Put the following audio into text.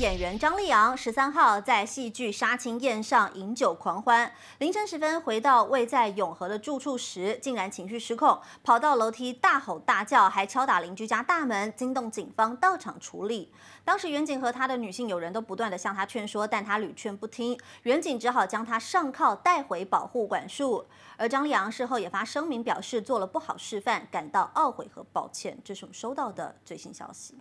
演员张立昂十三号在戏剧杀青宴上饮酒狂欢，凌晨时分回到位在永和的住处时，竟然情绪失控，跑到楼梯大吼大叫，还敲打邻居家大门，惊动警方到场处理。当时远景和他的女性友人都不断的向他劝说，但他屡劝不听，远景只好将他上铐带回保护管束。而张立昂事后也发声明表示做了不好示范，感到懊悔和抱歉。这是我们收到的最新消息。